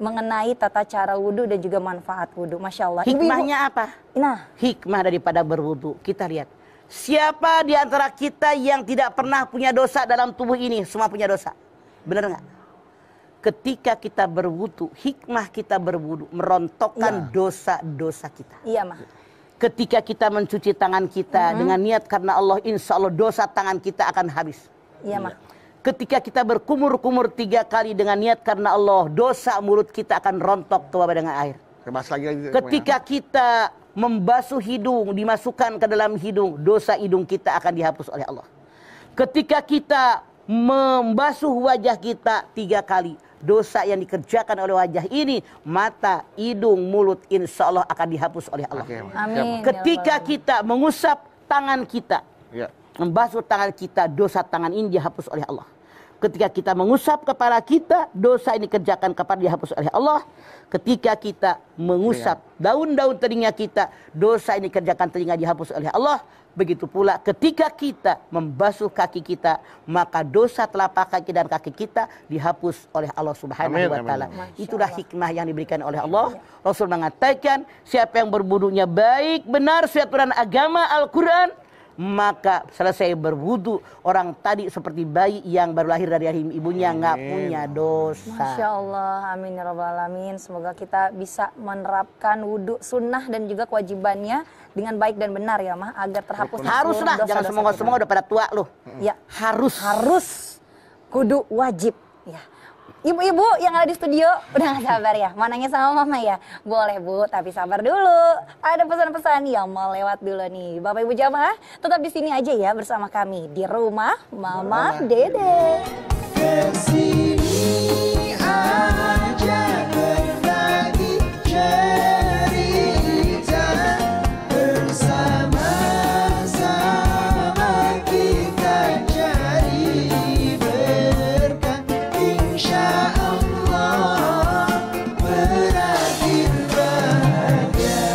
mengenai tata cara wudhu dan juga manfaat wudhu. Masya Allah. Hikmahnya Ibu, apa? Nah. Hikmah daripada berwudhu. Kita lihat. Siapa di antara kita yang tidak pernah punya dosa dalam tubuh ini? Semua punya dosa. Benar nggak? Ketika kita berwudhu, hikmah kita berwudhu merontokkan nah. dosa-dosa ya. kita. Iya, mah. Ketika kita mencuci tangan kita mm -hmm. dengan niat karena Allah, insya Allah dosa tangan kita akan habis. Iya, mah. Iya ketika kita berkumur-kumur tiga kali dengan niat karena Allah, dosa mulut kita akan rontok ke bawah dengan air. ketika kita membasuh hidung, dimasukkan ke dalam hidung, dosa hidung kita akan dihapus oleh Allah. Ketika kita membasuh wajah kita tiga kali, dosa yang dikerjakan oleh wajah ini, mata, hidung, mulut, insya Allah akan dihapus oleh Allah. Amin. Ya ketika kita mengusap tangan kita, ya membasuh tangan kita, dosa tangan ini dihapus oleh Allah. Ketika kita mengusap kepala kita, dosa ini kerjakan kepada dihapus oleh Allah. Ketika kita mengusap iya. daun-daun telinga kita, dosa ini kerjakan telinga dihapus oleh Allah. Begitu pula ketika kita membasuh kaki kita, maka dosa telapak kaki dan kaki kita dihapus oleh Allah Subhanahu wa taala. Itulah hikmah yang diberikan oleh Allah. Iya. Rasul mengatakan, siapa yang berbudunya baik, benar sesuai agama Al-Qur'an, maka selesai berwudu orang tadi seperti bayi yang baru lahir dari rahim ibunya nggak punya dosa. Masya Allah, amin ya robbal alamin. Semoga kita bisa menerapkan wudu sunnah dan juga kewajibannya dengan baik dan benar ya mah agar terhapus haruslah dosa, jangan semoga semoga udah pada tua loh. Ya harus harus kudu wajib ya. Ibu-ibu yang ada di studio udah gak sabar ya? Mau nanya sama mama ya? Boleh bu, tapi sabar dulu. Ada pesan-pesan yang mau lewat dulu nih. Bapak Ibu jamaah tetap di sini aja ya bersama kami di rumah Mama, mama Dede. Dede.